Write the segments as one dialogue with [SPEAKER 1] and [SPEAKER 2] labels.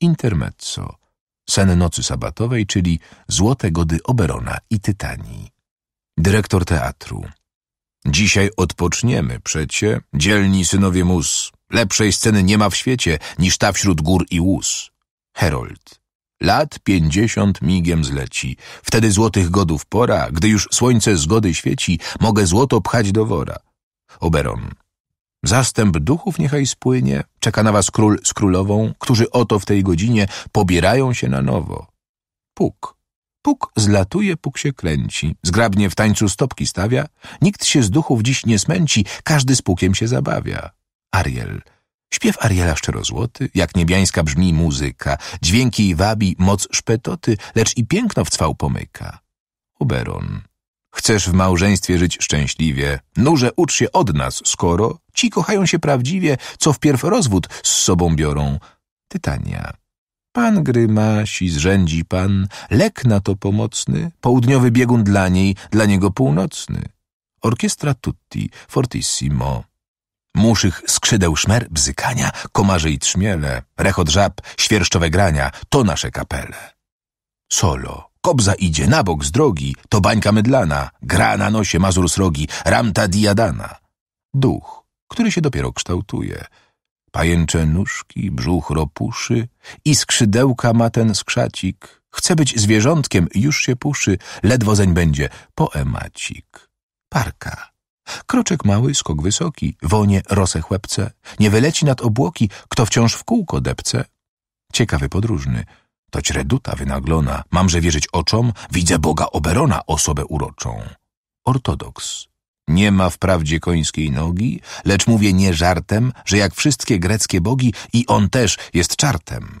[SPEAKER 1] intermezzo, sen nocy sabatowej, czyli Złote Gody Oberona i Tytanii. Dyrektor teatru. Dzisiaj odpoczniemy przecie, dzielni synowie mus. Lepszej sceny nie ma w świecie niż ta wśród gór i łus. Herold. Lat pięćdziesiąt migiem zleci, wtedy złotych godów pora, gdy już słońce zgody świeci, mogę złoto pchać do wora. Oberon. Zastęp duchów niechaj spłynie, czeka na was król z królową, którzy oto w tej godzinie pobierają się na nowo. Puk. Puk zlatuje, puk się kręci, zgrabnie w tańcu stopki stawia, nikt się z duchów dziś nie smęci, każdy z pukiem się zabawia. Ariel. Śpiew Ariela szczerozłoty, jak niebiańska brzmi muzyka, dźwięki wabi moc szpetoty, lecz i piękno w cwał pomyka. Oberon. Chcesz w małżeństwie żyć szczęśliwie, nurze ucz się od nas, skoro ci kochają się prawdziwie, co wpierw rozwód z sobą biorą. Tytania. Pan grymasi, zrzędzi pan, lek na to pomocny, południowy biegun dla niej, dla niego północny. Orkiestra tutti, fortissimo. Muszych skrzydeł szmer, bzykania, komarze i trzmiele, rechot żab, świerszczowe grania, to nasze kapele. Solo. Kobza idzie na bok z drogi, to bańka mydlana, gra na nosie mazur srogi, ramta diadana. Duch, który się dopiero kształtuje. Pajęcze nóżki, brzuch ropuszy i skrzydełka ma ten skrzacik. Chce być zwierzątkiem, już się puszy, ledwo zeń będzie poemacik. Parka. Kroczek mały, skok wysoki, wonie rose chłepce. Nie wyleci nad obłoki, kto wciąż w kółko depce. Ciekawy podróżny – Toć reduta wynaglona, mamże wierzyć oczom, widzę Boga Oberona, osobę uroczą. Ortodoks. Nie ma wprawdzie końskiej nogi, lecz mówię nie żartem, że jak wszystkie greckie bogi i on też jest czartem.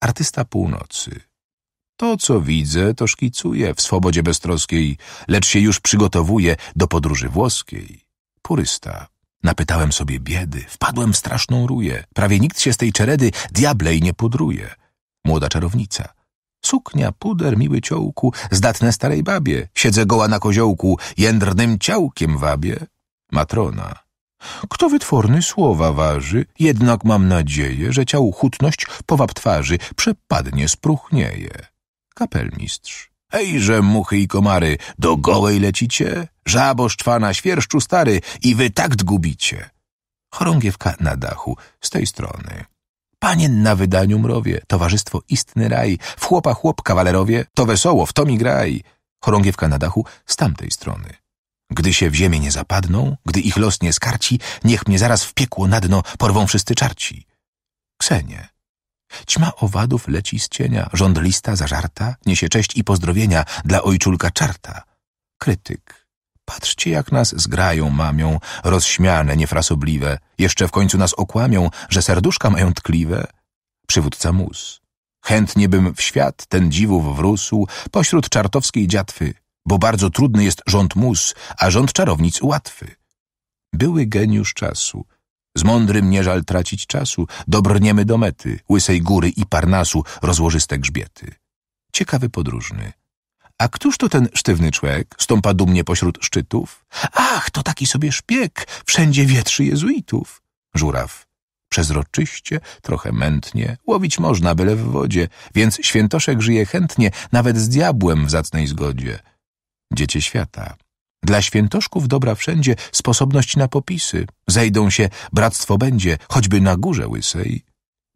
[SPEAKER 1] Artysta północy. To, co widzę, to szkicuję w swobodzie beztroskiej, lecz się już przygotowuję do podróży włoskiej. Purysta. Napytałem sobie biedy, wpadłem w straszną ruję. Prawie nikt się z tej czeredy diablej nie pudruje młoda czarownica. Suknia, puder, miły ciołku, zdatne starej babie, siedzę goła na koziołku, jędrnym ciałkiem wabie. Matrona. Kto wytworny słowa waży, jednak mam nadzieję, że ciał hutność powab twarzy przepadnie, spruchnieje. Kapelmistrz. Ejże, muchy i komary, do gołej lecicie? Żabo szczwana, świerszczu stary i wy tak gubicie. Chorągiewka na dachu, z tej strony panien na wydaniu mrowie, towarzystwo istny raj, w chłopa chłop kawalerowie, to wesoło, w to mi graj, chorągiewka na dachu z tamtej strony. Gdy się w ziemię nie zapadną, gdy ich los nie skarci, niech mnie zaraz w piekło na dno porwą wszyscy czarci. Ksenie. Ćma owadów leci z cienia, rząd lista zażarta, niesie cześć i pozdrowienia dla ojczulka czarta. Krytyk Patrzcie, jak nas zgrają mamią, rozśmiane, niefrasobliwe. Jeszcze w końcu nas okłamią, że serduszka mają tkliwe. Przywódca mus. Chętnie bym w świat ten dziwów wrósł pośród czartowskiej dziatwy, bo bardzo trudny jest rząd mus, a rząd czarownic łatwy. Były geniusz czasu. Z mądrym nie żal tracić czasu, dobrniemy do mety, łysej góry i parnasu, rozłożyste grzbiety. Ciekawy podróżny a któż to ten sztywny człek, stąpa dumnie pośród szczytów? Ach, to taki sobie szpieg, wszędzie wietrzy jezuitów. Żuraw. Przezroczyście, trochę mętnie, łowić można byle w wodzie, więc świętoszek żyje chętnie, nawet z diabłem w zacnej zgodzie. Dziecie świata. Dla świętoszków dobra wszędzie, sposobność na popisy. Zejdą się, bractwo będzie, choćby na górze łysej.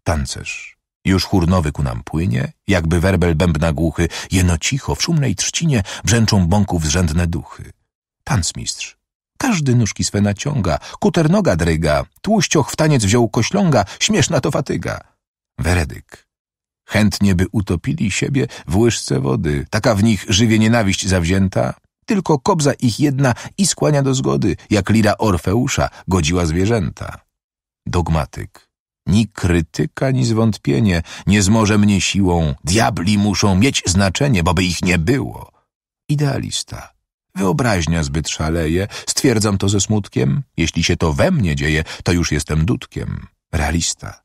[SPEAKER 1] Tancerz. Już hurnowy ku nam płynie, jakby werbel bębna głuchy, jeno cicho w szumnej trzcinie brzęczą bąków zrzędne duchy. Tancmistrz, Każdy nóżki swe naciąga, kuternoga dryga, tłuścioch w taniec wziął kośląga, śmieszna to fatyga. Weredyk. Chętnie by utopili siebie w łyżce wody, taka w nich żywie nienawiść zawzięta, tylko kobza ich jedna i skłania do zgody, jak lira Orfeusza godziła zwierzęta. Dogmatyk. Ni krytyka, ni zwątpienie nie zmoże mnie siłą. Diabli muszą mieć znaczenie, bo by ich nie było. Idealista. Wyobraźnia zbyt szaleje, stwierdzam to ze smutkiem. Jeśli się to we mnie dzieje, to już jestem dudkiem. Realista.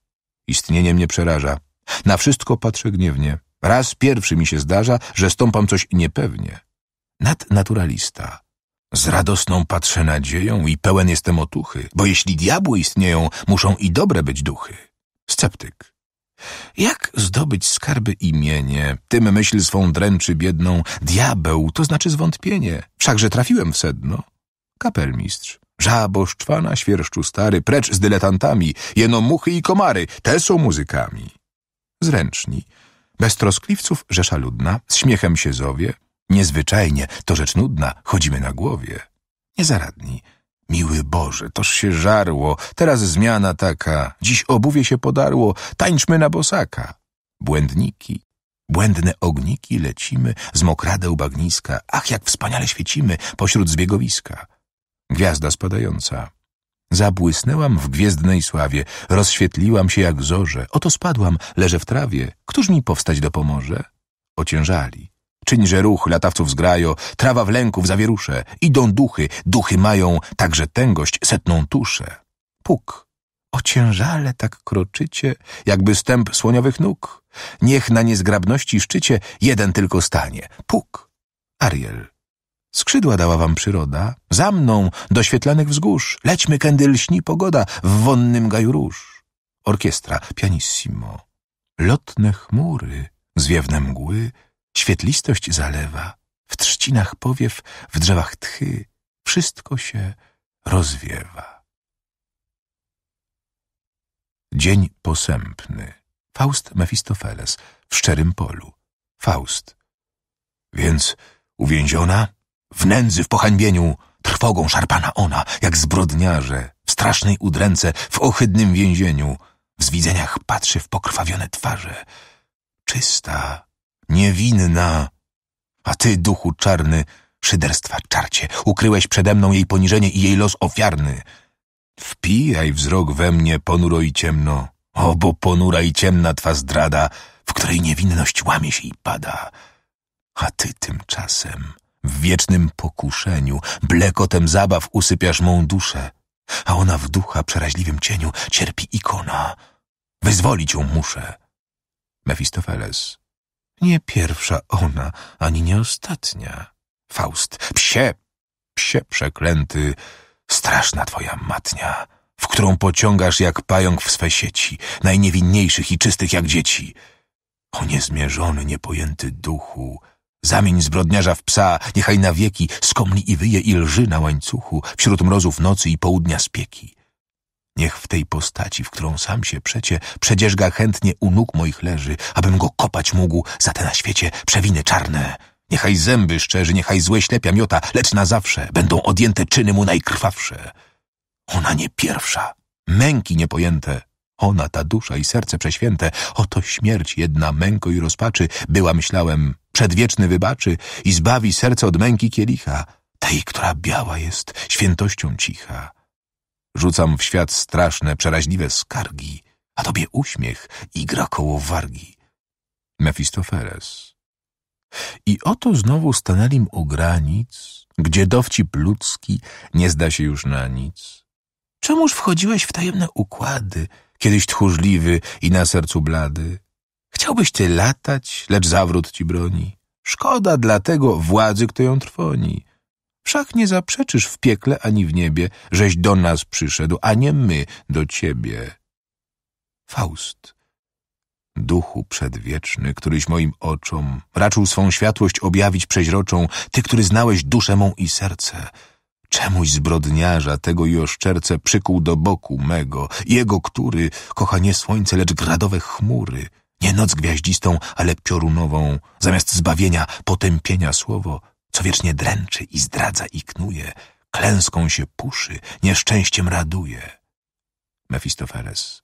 [SPEAKER 1] Istnienie mnie przeraża. Na wszystko patrzę gniewnie. Raz pierwszy mi się zdarza, że stąpam coś niepewnie. Nadnaturalista. Z radosną patrzę nadzieją i pełen jestem otuchy, bo jeśli diabły istnieją, muszą i dobre być duchy. Sceptyk. Jak zdobyć skarby imienie? Tym myśl swą dręczy biedną. Diabeł to znaczy zwątpienie. Wszakże trafiłem w sedno. Kapelmistrz. Żabo, szczwana, świerszczu stary, precz z dyletantami, jeno muchy i komary, te są muzykami. Zręczni. Bez troskliwców rzesza ludna, z śmiechem się zowie, Niezwyczajnie, to rzecz nudna, chodzimy na głowie. Niezaradni. Miły Boże, toż się żarło, teraz zmiana taka, dziś obuwie się podarło, tańczmy na bosaka. Błędniki, błędne ogniki lecimy, z mokradeł bagniska, ach jak wspaniale świecimy pośród zbiegowiska. Gwiazda spadająca. Zabłysnęłam w gwiezdnej sławie, rozświetliłam się jak zorze, oto spadłam, leżę w trawie, któż mi powstać dopomoże? Ociężali czyńże ruch latawców zgrajo, trawa w lęku w zawierusze, idą duchy, duchy mają także tęgość setną tuszę. Puk, ociężale tak kroczycie, jakby stęp słoniowych nóg. Niech na niezgrabności szczycie jeden tylko stanie. Puk, Ariel. Skrzydła dała wam przyroda, za mną do świetlanych wzgórz, lećmy kędy lśni pogoda w wonnym gaju róż. Orkiestra, pianissimo, lotne chmury, zwiewne mgły, Świetlistość zalewa, w trzcinach powiew, w drzewach tchy, wszystko się rozwiewa. Dzień posępny. Faust Mefistofeles w szczerym polu. Faust. Więc uwięziona? W nędzy, w pohańbieniu, trwogą szarpana ona, jak zbrodniarze, w strasznej udręce, w ohydnym więzieniu. W zwidzeniach patrzy w pokrwawione twarze. Czysta, niewinna. A ty, duchu czarny, szyderstwa czarcie, ukryłeś przede mną jej poniżenie i jej los ofiarny. Wpijaj wzrok we mnie ponuro i ciemno, o bo ponura i ciemna twa zdrada, w której niewinność łamie się i pada. A ty tymczasem w wiecznym pokuszeniu, blekotem zabaw usypiasz mą duszę, a ona w ducha przeraźliwym cieniu cierpi ikona. Wyzwolić ją muszę. Mefistofeles, nie pierwsza ona, ani nie ostatnia. Faust, psie, psie przeklęty, straszna twoja matnia, w którą pociągasz jak pająk w swe sieci, najniewinniejszych i czystych jak dzieci. O niezmierzony, niepojęty duchu, zamień zbrodniarza w psa, niechaj na wieki skomli i wyje i lży na łańcuchu, wśród mrozów nocy i południa spieki. Niech w tej postaci, w którą sam się przecie przedzierzga chętnie u nóg moich leży, abym go kopać mógł za te na świecie przewiny czarne. Niechaj zęby szczerzy, niechaj złe ślepia miota, lecz na zawsze będą odjęte czyny mu najkrwawsze. Ona nie pierwsza, męki niepojęte, ona, ta dusza i serce prześwięte, oto śmierć jedna męko i rozpaczy, była myślałem, przedwieczny wybaczy i zbawi serce od męki kielicha, tej, która biała jest, świętością cicha. Rzucam w świat straszne, przeraźliwe skargi, a tobie uśmiech igra koło wargi. Mefistofeles. I oto znowu stanęlim u granic, gdzie dowcip ludzki nie zda się już na nic. Czemuż wchodziłeś w tajemne układy, kiedyś tchórzliwy i na sercu blady? Chciałbyś ty latać, lecz zawrót ci broni. Szkoda dlatego władzy, kto ją trwoni. Wszak nie zaprzeczysz w piekle ani w niebie, żeś do nas przyszedł, a nie my do ciebie. Faust, duchu przedwieczny, któryś moim oczom raczył swą światłość objawić przeźroczą, ty, który znałeś duszę mą i serce, Czemuś zbrodniarza tego i oszczerce przykuł do boku mego, jego, który kocha nie słońce, lecz gradowe chmury, nie noc gwiaździstą, ale piorunową, zamiast zbawienia, potępienia słowo, co wiecznie dręczy i zdradza i knuje, klęską się puszy, nieszczęściem raduje. Mefistofeles.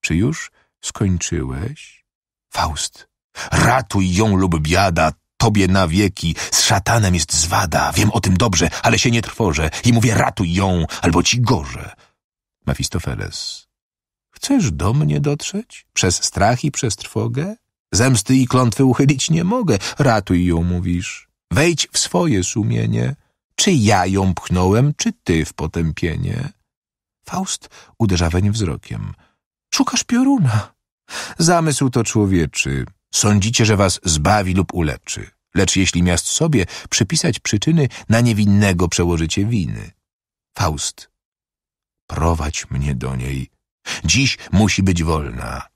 [SPEAKER 1] Czy już skończyłeś? Faust. Ratuj ją lub biada, tobie na wieki, z szatanem jest zwada, wiem o tym dobrze, ale się nie trwożę i mówię ratuj ją, albo ci gorze. Mefistofeles. Chcesz do mnie dotrzeć? Przez strach i przez trwogę? Zemsty i klątwy uchylić nie mogę. Ratuj ją, mówisz. Wejdź w swoje sumienie, czy ja ją pchnąłem, czy ty w potępienie. Faust uderza weń wzrokiem. Szukasz pioruna. Zamysł to człowieczy. Sądzicie, że was zbawi lub uleczy. Lecz jeśli miast sobie przypisać przyczyny, na niewinnego przełożycie winy. Faust. Prowadź mnie do niej. Dziś musi być wolna.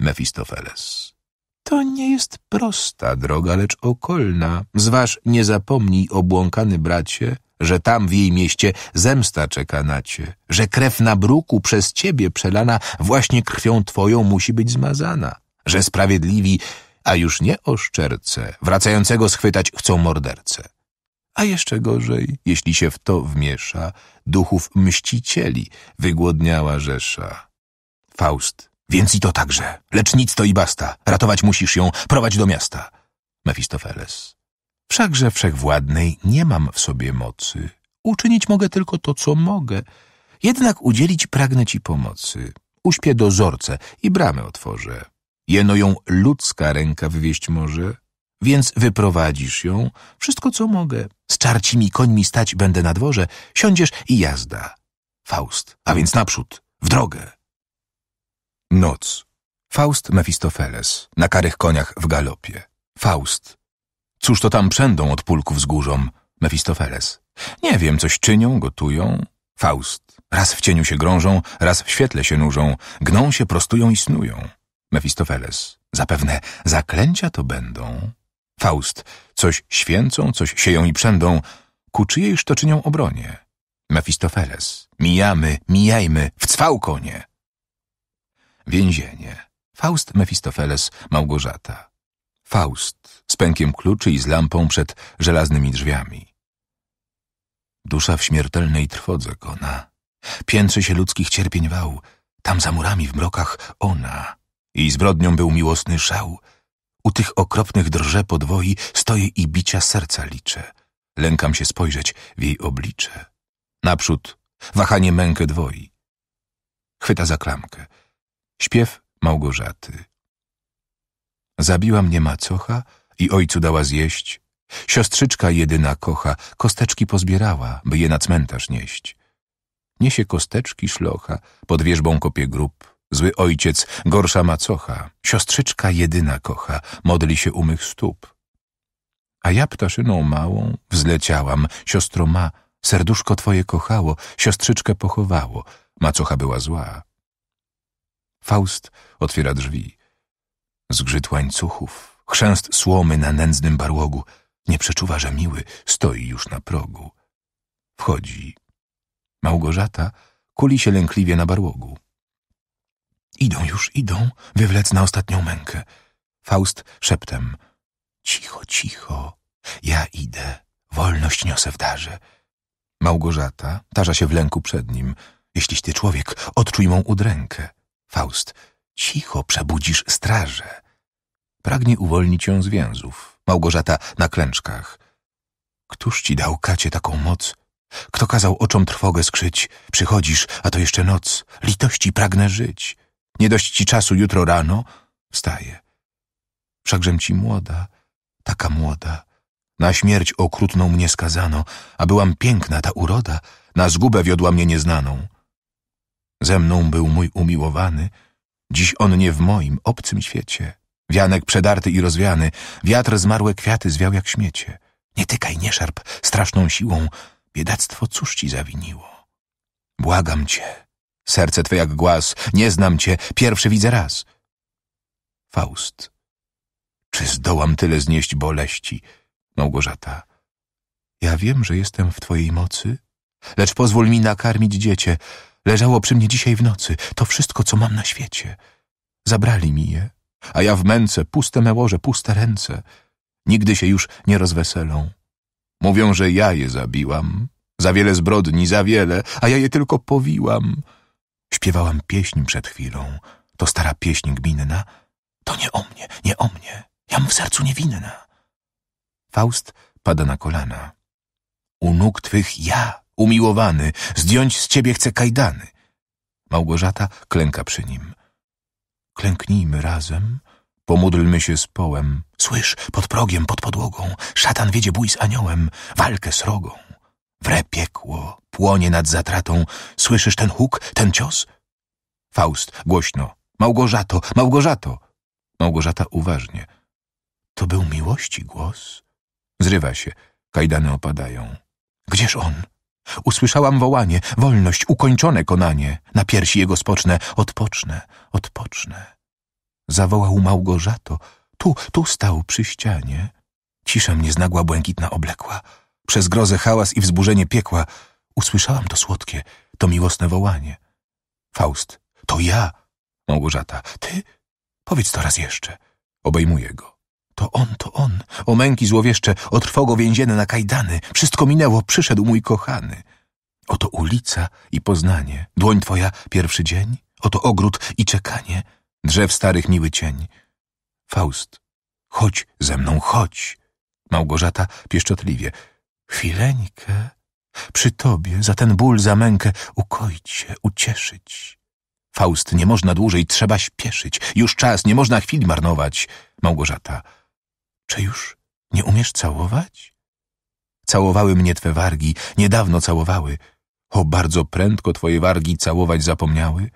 [SPEAKER 1] Mefistofeles. To nie jest prosta droga, lecz okolna. Zważ, nie zapomnij, obłąkany bracie, że tam w jej mieście zemsta czeka na cię, że krew na bruku przez ciebie przelana właśnie krwią twoją musi być zmazana, że sprawiedliwi, a już nie oszczerce, wracającego schwytać chcą morderce. A jeszcze gorzej, jeśli się w to wmiesza, duchów mścicieli wygłodniała rzesza. Faust więc i to także. Lecz nic to i basta. Ratować musisz ją, prowadź do miasta. Mefistofeles. Wszakże wszechwładnej nie mam w sobie mocy. Uczynić mogę tylko to, co mogę. Jednak udzielić pragnę ci pomocy. Uśpię dozorcę i bramę otworzę. Jeno ją ludzka ręka wywieźć może, więc wyprowadzisz ją, wszystko co mogę. Z czarcimi końmi stać będę na dworze, siądziesz i jazda. Faust, a więc naprzód, w drogę. Noc. Faust Mefistofeles, na karych koniach w galopie. Faust. Cóż to tam przędą od pulków wzgórzom? Mefistofeles. Nie wiem, coś czynią, gotują. Faust. Raz w cieniu się grążą, raz w świetle się nurzą, gną się, prostują i snują. Mefistofeles. Zapewne zaklęcia to będą. Faust. Coś święcą, coś sieją i przędą, ku czyjejż to czynią obronie. Mefistofeles. Mijamy, mijajmy, w cwał konie. Więzienie. Faust Mefistofeles Małgorzata. Faust z pękiem kluczy i z lampą przed żelaznymi drzwiami. Dusza w śmiertelnej trwodze kona. Piętrzy się ludzkich cierpień wał. Tam za murami w mrokach ona. Jej zbrodnią był miłosny szał. U tych okropnych drże podwoi stoję i bicia serca liczę. Lękam się spojrzeć w jej oblicze. Naprzód wahanie mękę dwoi. Chwyta za klamkę. Śpiew Małgorzaty. Zabiła mnie macocha i ojcu dała zjeść. Siostrzyczka jedyna kocha, kosteczki pozbierała, by je na cmentarz nieść. Niesie kosteczki szlocha, pod wierzbą kopie grób. Zły ojciec, gorsza macocha, siostrzyczka jedyna kocha, modli się u mych stóp. A ja ptaszyną małą wzleciałam, siostro ma, serduszko twoje kochało, siostrzyczkę pochowało, macocha była zła. Faust otwiera drzwi. Zgrzyt łańcuchów, chrzęst słomy na nędznym barłogu. Nie przeczuwa, że miły stoi już na progu. Wchodzi. Małgorzata kuli się lękliwie na barłogu. Idą już, idą, wywlec na ostatnią mękę. Faust szeptem. Cicho, cicho, ja idę, wolność niosę w darze. Małgorzata tarza się w lęku przed nim. Jeśliś ty człowiek, odczuj mą udrękę. Faust, cicho przebudzisz strażę. Pragnie uwolnić ją z więzów. Małgorzata na klęczkach. Któż ci dał kacie taką moc? Kto kazał oczom trwogę skrzyć? Przychodzisz, a to jeszcze noc. Litości pragnę żyć. Nie dość ci czasu jutro rano? Wstaje. Wszakżem ci młoda, taka młoda. Na śmierć okrutną mnie skazano, a byłam piękna ta uroda, na zgubę wiodła mnie nieznaną. Ze mną był mój umiłowany, dziś on nie w moim, obcym świecie. Wianek przedarty i rozwiany, wiatr zmarłe kwiaty zwiał jak śmiecie. Nie tykaj, nie szarp, straszną siłą, biedactwo cóż ci zawiniło? Błagam cię, serce twe jak głaz, nie znam cię, pierwszy widzę raz. Faust. Czy zdołam tyle znieść boleści? Małgorzata. Ja wiem, że jestem w twojej mocy, lecz pozwól mi nakarmić dziecię, Leżało przy mnie dzisiaj w nocy. To wszystko, co mam na świecie. Zabrali mi je, a ja w męce, puste mełoże, puste ręce. Nigdy się już nie rozweselą. Mówią, że ja je zabiłam. Za wiele zbrodni, za wiele, a ja je tylko powiłam. Śpiewałam pieśń przed chwilą. To stara pieśń gminna. To nie o mnie, nie o mnie. Jam w sercu niewinna. Faust pada na kolana. U nóg twych ja Umiłowany, zdjąć z ciebie chcę kajdany. Małgorzata klęka przy nim. Klęknijmy razem, pomódlmy się z połem. Słysz, pod progiem, pod podłogą, szatan wiedzie bój z aniołem, walkę srogą. Wre piekło, płonie nad zatratą. Słyszysz ten huk, ten cios? Faust, głośno. Małgorzato, Małgorzato! Małgorzata uważnie. To był miłości głos? Zrywa się, kajdany opadają. Gdzież on? Usłyszałam wołanie, wolność, ukończone konanie. Na piersi jego spocznę, odpocznę, odpocznę. Zawołał Małgorzato, tu, tu stał przy ścianie. Cisza mnie znagła błękitna oblekła. Przez grozę hałas i wzburzenie piekła usłyszałam to słodkie, to miłosne wołanie. Faust, to ja. Małgorzata, ty? Powiedz to raz jeszcze. Obejmuję go. To on, to on. O męki złowieszcze, o trwogo więzienne na kajdany. Wszystko minęło, przyszedł mój kochany. Oto ulica i Poznanie. Dłoń twoja, pierwszy dzień. Oto ogród i czekanie. Drzew starych miły cień. Faust, chodź ze mną, chodź. Małgorzata pieszczotliwie. Chwileńkę. Przy tobie, za ten ból, za mękę, ukoić się, ucieszyć. Faust, nie można dłużej, trzeba śpieszyć. Już czas, nie można chwil marnować. Małgorzata. Czy już nie umiesz całować? Całowały mnie twe wargi, niedawno całowały. O, bardzo prędko twoje wargi całować zapomniały.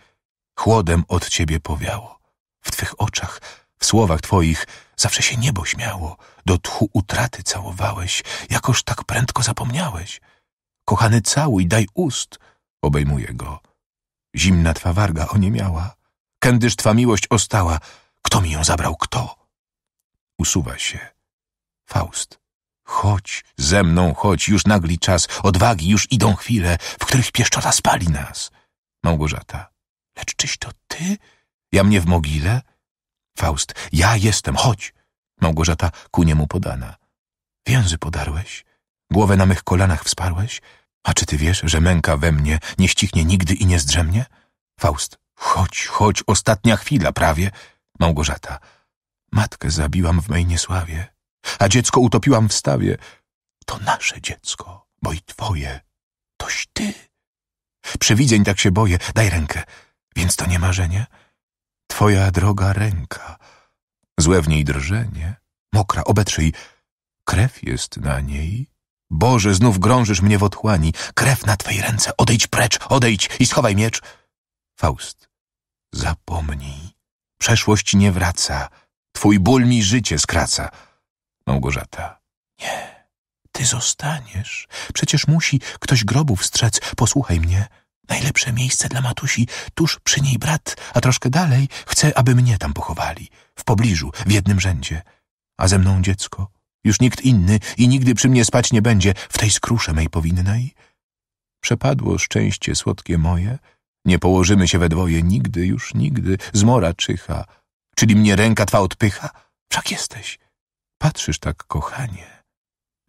[SPEAKER 1] Chłodem od ciebie powiało. W twych oczach, w słowach twoich zawsze się niebo śmiało. Do tchu utraty całowałeś, jakoż tak prędko zapomniałeś. Kochany całuj, daj ust, obejmuje go. Zimna twa warga oniemiała. Kędyż twa miłość ostała, kto mi ją zabrał, kto? Usuwa się. Faust. Chodź, ze mną chodź, już nagli czas, odwagi już idą chwile, w których pieszczota spali nas. Małgorzata. Lecz czyś to ty? Ja mnie w mogile? Faust. Ja jestem, chodź. Małgorzata ku niemu podana. Więzy podarłeś? Głowę na mych kolanach wsparłeś? A czy ty wiesz, że męka we mnie nie ścichnie nigdy i nie zdrzemnie? Faust. Chodź, chodź, ostatnia chwila prawie. Małgorzata. Matkę zabiłam w mej niesławie, a dziecko utopiłam w stawie. To nasze dziecko, bo i twoje, toś ty. Przewidzeń tak się boję, daj rękę, więc to nie marzenie. Twoja droga ręka, złe w niej drżenie, mokra, obetrzyj, krew jest na niej. Boże, znów grążysz mnie w otchłani, krew na twej ręce, odejdź precz, odejdź i schowaj miecz. Faust, zapomnij, przeszłość nie wraca, Twój ból mi życie skraca. Małgorzata. Nie, ty zostaniesz. Przecież musi ktoś grobów strzec. Posłuchaj mnie. Najlepsze miejsce dla Matusi, tuż przy niej brat, a troszkę dalej chcę, aby mnie tam pochowali. W pobliżu, w jednym rzędzie. A ze mną dziecko. Już nikt inny i nigdy przy mnie spać nie będzie, w tej skrusze mej powinnej. Przepadło szczęście słodkie moje, nie położymy się we dwoje nigdy, już nigdy, zmora czyha czyli mnie ręka twa odpycha? Wszak jesteś. Patrzysz tak, kochanie.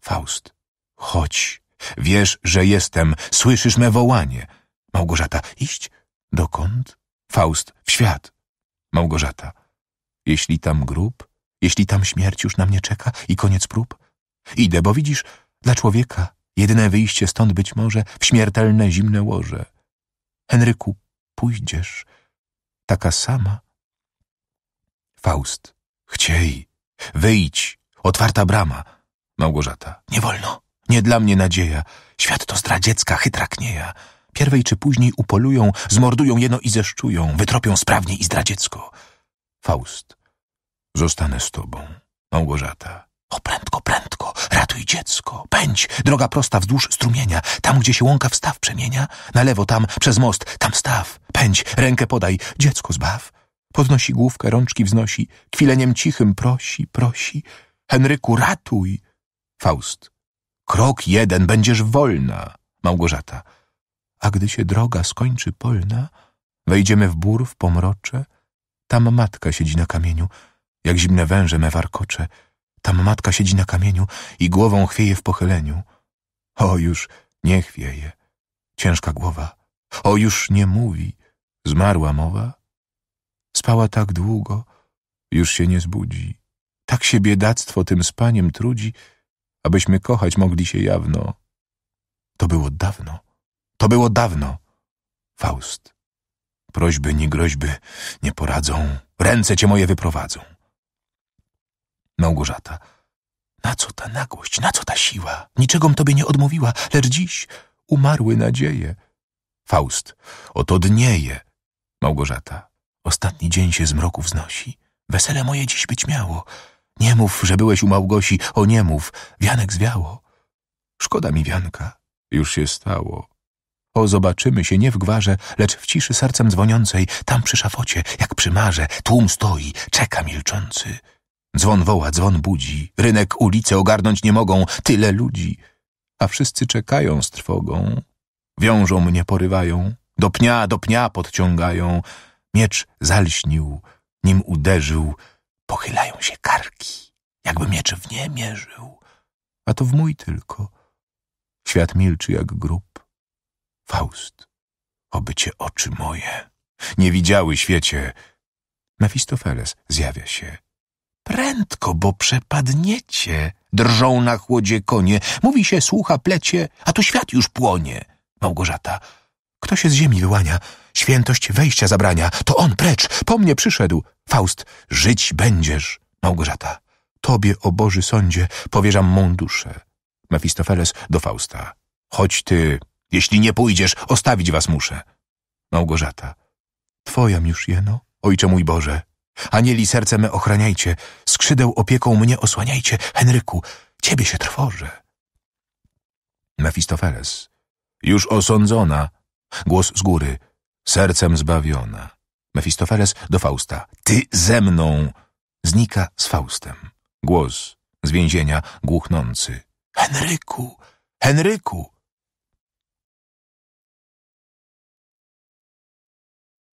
[SPEAKER 1] Faust, chodź. Wiesz, że jestem. Słyszysz me wołanie. Małgorzata, iść? Dokąd? Faust, w świat. Małgorzata, jeśli tam grób, jeśli tam śmierć już na mnie czeka i koniec prób. Idę, bo widzisz, dla człowieka jedyne wyjście stąd być może w śmiertelne zimne łoże. Henryku, pójdziesz, taka sama Faust. Chciej. Wyjdź. Otwarta brama. Małgorzata. Nie wolno. Nie dla mnie nadzieja. Świat to zdradziecka knieja. Pierwej czy później upolują, zmordują jeno i zeszczują, wytropią sprawnie i zdradziecko. Faust. Zostanę z tobą. Małgorzata. O prędko, prędko, ratuj dziecko, pędź, droga prosta wzdłuż strumienia, tam gdzie się łąka wstaw przemienia, na lewo tam, przez most, tam staw, pędź, rękę podaj, dziecko zbaw. Podnosi główkę, rączki wznosi, kwileniem cichym prosi, prosi. Henryku, ratuj! Faust. Krok jeden, będziesz wolna. Małgorzata. A gdy się droga skończy polna, wejdziemy w bór, w pomrocze. Tam matka siedzi na kamieniu, jak zimne węże me warkocze. Tam matka siedzi na kamieniu i głową chwieje w pochyleniu. O, już nie chwieje. Ciężka głowa. O, już nie mówi. Zmarła mowa Spała tak długo, już się nie zbudzi. Tak się biedactwo tym spaniem trudzi, abyśmy kochać mogli się jawno. To było dawno, to było dawno. Faust. Prośby ni groźby nie poradzą, ręce cię moje wyprowadzą. Małgorzata. Na co ta nagłość, na co ta siła? Niczegom tobie nie odmówiła, lecz dziś umarły nadzieje. Faust. Oto dnieje. Małgorzata. Ostatni dzień się z wznosi. Wesele moje dziś być miało. Nie mów, że byłeś u Małgosi, o nie mów, wianek zwiało. Szkoda mi wianka, już się stało. O, zobaczymy się nie w gwarze, lecz w ciszy sercem dzwoniącej, tam przy szafocie, jak przy marze, tłum stoi, czeka milczący. Dzwon woła, dzwon budzi, rynek, ulice ogarnąć nie mogą, tyle ludzi. A wszyscy czekają z trwogą, wiążą mnie, porywają, do pnia, do pnia podciągają, Miecz zalśnił, nim uderzył, pochylają się karki, jakby miecz w nie mierzył. A to w mój tylko. Świat milczy jak grób. Faust, oby cię oczy moje nie widziały świecie. Mefistofeles zjawia się. Prędko, bo przepadniecie. Drżą na chłodzie konie. Mówi się, słucha, plecie, a to świat już płonie. Małgorzata, kto się z ziemi wyłania? Świętość wejścia zabrania. To on, precz, po mnie przyszedł. Faust, żyć będziesz. Małgorzata, tobie, o Boży sądzie, powierzam mą duszę. Mefistofeles do Fausta. Chodź ty, jeśli nie pójdziesz, ostawić was muszę. Małgorzata, twojam już jeno, ojcze mój Boże. Anieli serce me ochraniajcie, skrzydeł opieką mnie osłaniajcie. Henryku, ciebie się trwożę. Mefistofeles, już osądzona. Głos z góry sercem zbawiona. Mefistofeles do Fausta. Ty ze mną! Znika z Faustem. Głos z więzienia głuchnący. Henryku! Henryku!